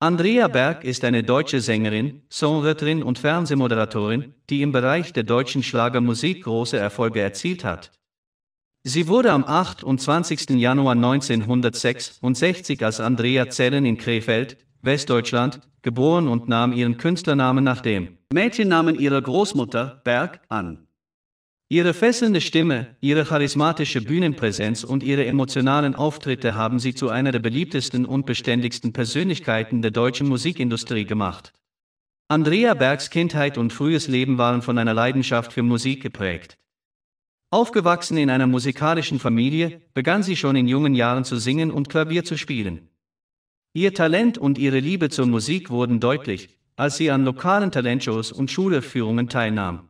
Andrea Berg ist eine deutsche Sängerin, Songwriterin und Fernsehmoderatorin, die im Bereich der deutschen Schlagermusik große Erfolge erzielt hat. Sie wurde am 28. Januar 1966 als Andrea Zellen in Krefeld, Westdeutschland, geboren und nahm ihren Künstlernamen nach dem Mädchennamen ihrer Großmutter, Berg, an. Ihre fesselnde Stimme, ihre charismatische Bühnenpräsenz und ihre emotionalen Auftritte haben sie zu einer der beliebtesten und beständigsten Persönlichkeiten der deutschen Musikindustrie gemacht. Andrea Bergs Kindheit und frühes Leben waren von einer Leidenschaft für Musik geprägt. Aufgewachsen in einer musikalischen Familie, begann sie schon in jungen Jahren zu singen und Klavier zu spielen. Ihr Talent und ihre Liebe zur Musik wurden deutlich, als sie an lokalen Talentshows und Schulführungen teilnahm.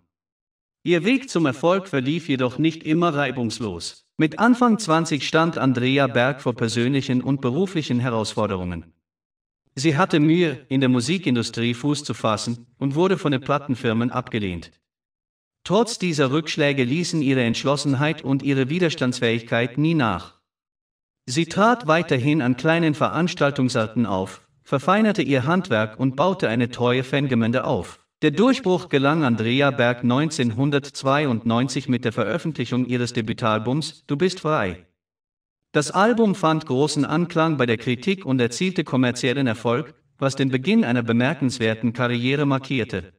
Ihr Weg zum Erfolg verlief jedoch nicht immer reibungslos. Mit Anfang 20 stand Andrea Berg vor persönlichen und beruflichen Herausforderungen. Sie hatte Mühe, in der Musikindustrie Fuß zu fassen und wurde von den Plattenfirmen abgelehnt. Trotz dieser Rückschläge ließen ihre Entschlossenheit und ihre Widerstandsfähigkeit nie nach. Sie trat weiterhin an kleinen Veranstaltungsarten auf, verfeinerte ihr Handwerk und baute eine treue Fangemeinde auf. Der Durchbruch gelang Andrea Berg 1992 mit der Veröffentlichung ihres Debütalbums Du bist frei. Das Album fand großen Anklang bei der Kritik und erzielte kommerziellen Erfolg, was den Beginn einer bemerkenswerten Karriere markierte.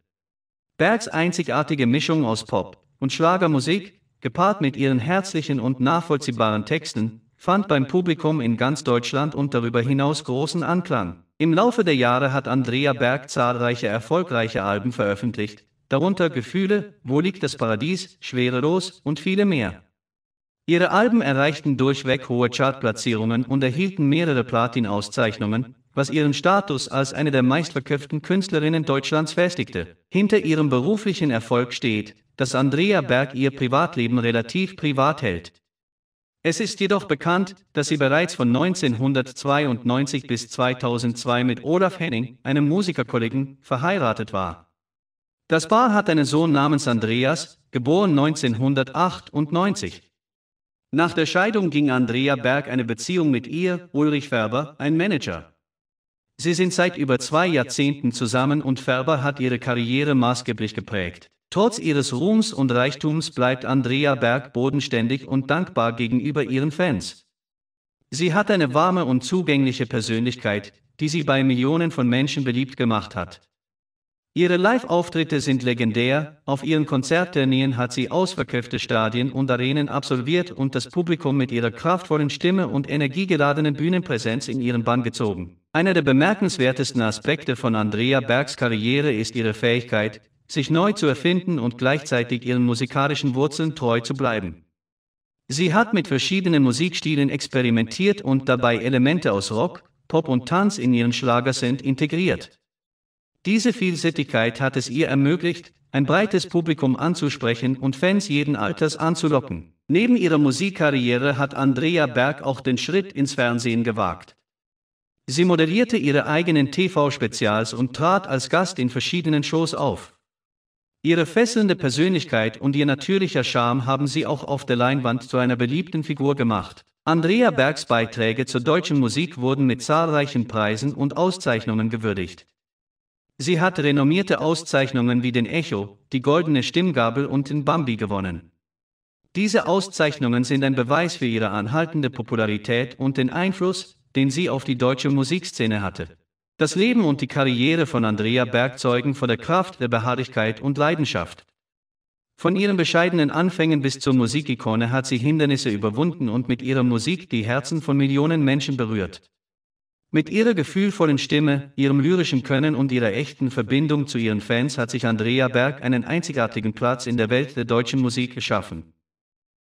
Bergs einzigartige Mischung aus Pop und Schlagermusik, gepaart mit ihren herzlichen und nachvollziehbaren Texten, fand beim Publikum in ganz Deutschland und darüber hinaus großen Anklang. Im Laufe der Jahre hat Andrea Berg zahlreiche erfolgreiche Alben veröffentlicht, darunter Gefühle, Wo liegt das Paradies, Schwerelos und viele mehr. Ihre Alben erreichten durchweg hohe Chartplatzierungen und erhielten mehrere Platin-Auszeichnungen, was ihren Status als eine der meistverköpften Künstlerinnen Deutschlands festigte. Hinter ihrem beruflichen Erfolg steht, dass Andrea Berg ihr Privatleben relativ privat hält. Es ist jedoch bekannt, dass sie bereits von 1992 bis 2002 mit Olaf Henning, einem Musikerkollegen, verheiratet war. Das Paar hat einen Sohn namens Andreas, geboren 1998. Nach der Scheidung ging Andrea Berg eine Beziehung mit ihr, Ulrich Färber, ein Manager. Sie sind seit über zwei Jahrzehnten zusammen und Färber hat ihre Karriere maßgeblich geprägt. Trotz ihres Ruhms und Reichtums bleibt Andrea Berg bodenständig und dankbar gegenüber ihren Fans. Sie hat eine warme und zugängliche Persönlichkeit, die sie bei Millionen von Menschen beliebt gemacht hat. Ihre Live-Auftritte sind legendär, auf ihren Konzertturnieren hat sie ausverkaufte Stadien und Arenen absolviert und das Publikum mit ihrer kraftvollen Stimme und energiegeladenen Bühnenpräsenz in ihren Bann gezogen. Einer der bemerkenswertesten Aspekte von Andrea Bergs Karriere ist ihre Fähigkeit, sich neu zu erfinden und gleichzeitig ihren musikalischen Wurzeln treu zu bleiben. Sie hat mit verschiedenen Musikstilen experimentiert und dabei Elemente aus Rock, Pop und Tanz in ihren Schlager integriert. Diese Vielseitigkeit hat es ihr ermöglicht, ein breites Publikum anzusprechen und Fans jeden Alters anzulocken. Neben ihrer Musikkarriere hat Andrea Berg auch den Schritt ins Fernsehen gewagt. Sie moderierte ihre eigenen TV-Spezials und trat als Gast in verschiedenen Shows auf. Ihre fesselnde Persönlichkeit und ihr natürlicher Charme haben sie auch auf der Leinwand zu einer beliebten Figur gemacht. Andrea Bergs Beiträge zur deutschen Musik wurden mit zahlreichen Preisen und Auszeichnungen gewürdigt. Sie hat renommierte Auszeichnungen wie den Echo, die Goldene Stimmgabel und den Bambi gewonnen. Diese Auszeichnungen sind ein Beweis für ihre anhaltende Popularität und den Einfluss, den sie auf die deutsche Musikszene hatte. Das Leben und die Karriere von Andrea Berg zeugen von der Kraft der Beharrlichkeit und Leidenschaft. Von ihren bescheidenen Anfängen bis zur Musikikone hat sie Hindernisse überwunden und mit ihrer Musik die Herzen von Millionen Menschen berührt. Mit ihrer gefühlvollen Stimme, ihrem lyrischen Können und ihrer echten Verbindung zu ihren Fans hat sich Andrea Berg einen einzigartigen Platz in der Welt der deutschen Musik geschaffen.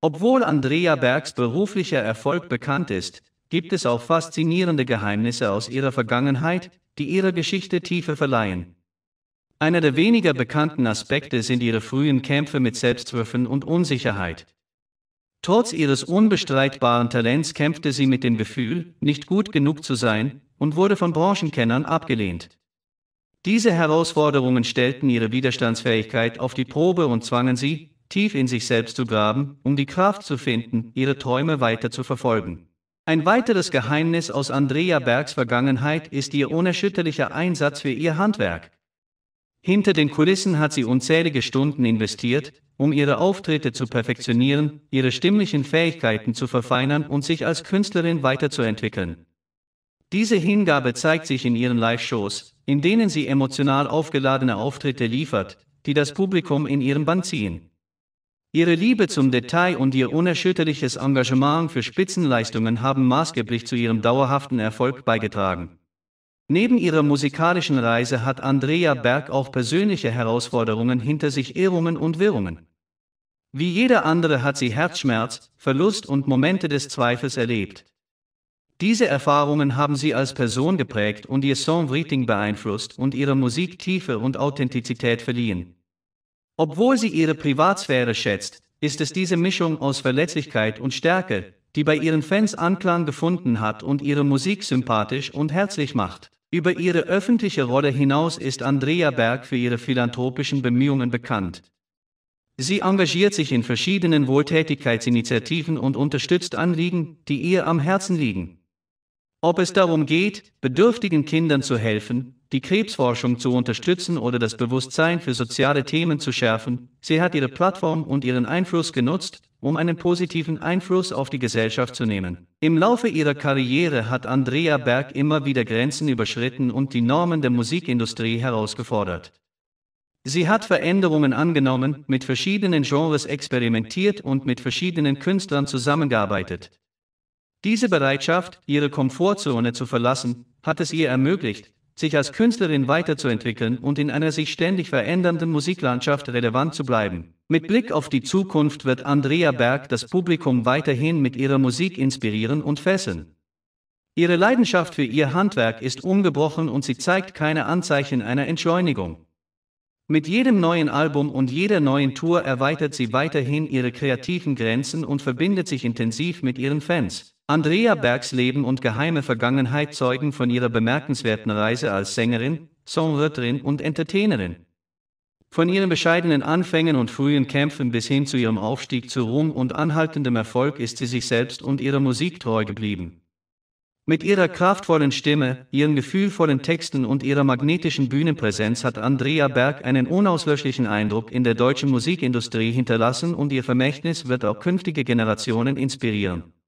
Obwohl Andrea Bergs beruflicher Erfolg bekannt ist, gibt es auch faszinierende Geheimnisse aus ihrer Vergangenheit, die ihrer Geschichte Tiefe verleihen. Einer der weniger bekannten Aspekte sind ihre frühen Kämpfe mit Selbstwürfen und Unsicherheit. Trotz ihres unbestreitbaren Talents kämpfte sie mit dem Gefühl, nicht gut genug zu sein, und wurde von Branchenkennern abgelehnt. Diese Herausforderungen stellten ihre Widerstandsfähigkeit auf die Probe und zwangen sie, tief in sich selbst zu graben, um die Kraft zu finden, ihre Träume weiter zu verfolgen. Ein weiteres Geheimnis aus Andrea Bergs Vergangenheit ist ihr unerschütterlicher Einsatz für ihr Handwerk. Hinter den Kulissen hat sie unzählige Stunden investiert, um ihre Auftritte zu perfektionieren, ihre stimmlichen Fähigkeiten zu verfeinern und sich als Künstlerin weiterzuentwickeln. Diese Hingabe zeigt sich in ihren Live-Shows, in denen sie emotional aufgeladene Auftritte liefert, die das Publikum in ihren Bann ziehen. Ihre Liebe zum Detail und ihr unerschütterliches Engagement für Spitzenleistungen haben maßgeblich zu ihrem dauerhaften Erfolg beigetragen. Neben ihrer musikalischen Reise hat Andrea Berg auch persönliche Herausforderungen hinter sich, Irrungen und Wirrungen. Wie jeder andere hat sie Herzschmerz, Verlust und Momente des Zweifels erlebt. Diese Erfahrungen haben sie als Person geprägt und ihr Songwriting beeinflusst und ihrer Musik Tiefe und Authentizität verliehen. Obwohl sie ihre Privatsphäre schätzt, ist es diese Mischung aus Verletzlichkeit und Stärke, die bei ihren Fans Anklang gefunden hat und ihre Musik sympathisch und herzlich macht. Über ihre öffentliche Rolle hinaus ist Andrea Berg für ihre philanthropischen Bemühungen bekannt. Sie engagiert sich in verschiedenen Wohltätigkeitsinitiativen und unterstützt Anliegen, die ihr am Herzen liegen. Ob es darum geht, bedürftigen Kindern zu helfen, die Krebsforschung zu unterstützen oder das Bewusstsein für soziale Themen zu schärfen. Sie hat ihre Plattform und ihren Einfluss genutzt, um einen positiven Einfluss auf die Gesellschaft zu nehmen. Im Laufe ihrer Karriere hat Andrea Berg immer wieder Grenzen überschritten und die Normen der Musikindustrie herausgefordert. Sie hat Veränderungen angenommen, mit verschiedenen Genres experimentiert und mit verschiedenen Künstlern zusammengearbeitet. Diese Bereitschaft, ihre Komfortzone zu verlassen, hat es ihr ermöglicht, sich als Künstlerin weiterzuentwickeln und in einer sich ständig verändernden Musiklandschaft relevant zu bleiben. Mit Blick auf die Zukunft wird Andrea Berg das Publikum weiterhin mit ihrer Musik inspirieren und fesseln. Ihre Leidenschaft für ihr Handwerk ist ungebrochen und sie zeigt keine Anzeichen einer Entschleunigung. Mit jedem neuen Album und jeder neuen Tour erweitert sie weiterhin ihre kreativen Grenzen und verbindet sich intensiv mit ihren Fans. Andrea Bergs Leben und geheime Vergangenheit zeugen von ihrer bemerkenswerten Reise als Sängerin, Songwriterin und Entertainerin. Von ihren bescheidenen Anfängen und frühen Kämpfen bis hin zu ihrem Aufstieg zu Ruhm und anhaltendem Erfolg ist sie sich selbst und ihrer Musik treu geblieben. Mit ihrer kraftvollen Stimme, ihren gefühlvollen Texten und ihrer magnetischen Bühnenpräsenz hat Andrea Berg einen unauslöschlichen Eindruck in der deutschen Musikindustrie hinterlassen und ihr Vermächtnis wird auch künftige Generationen inspirieren.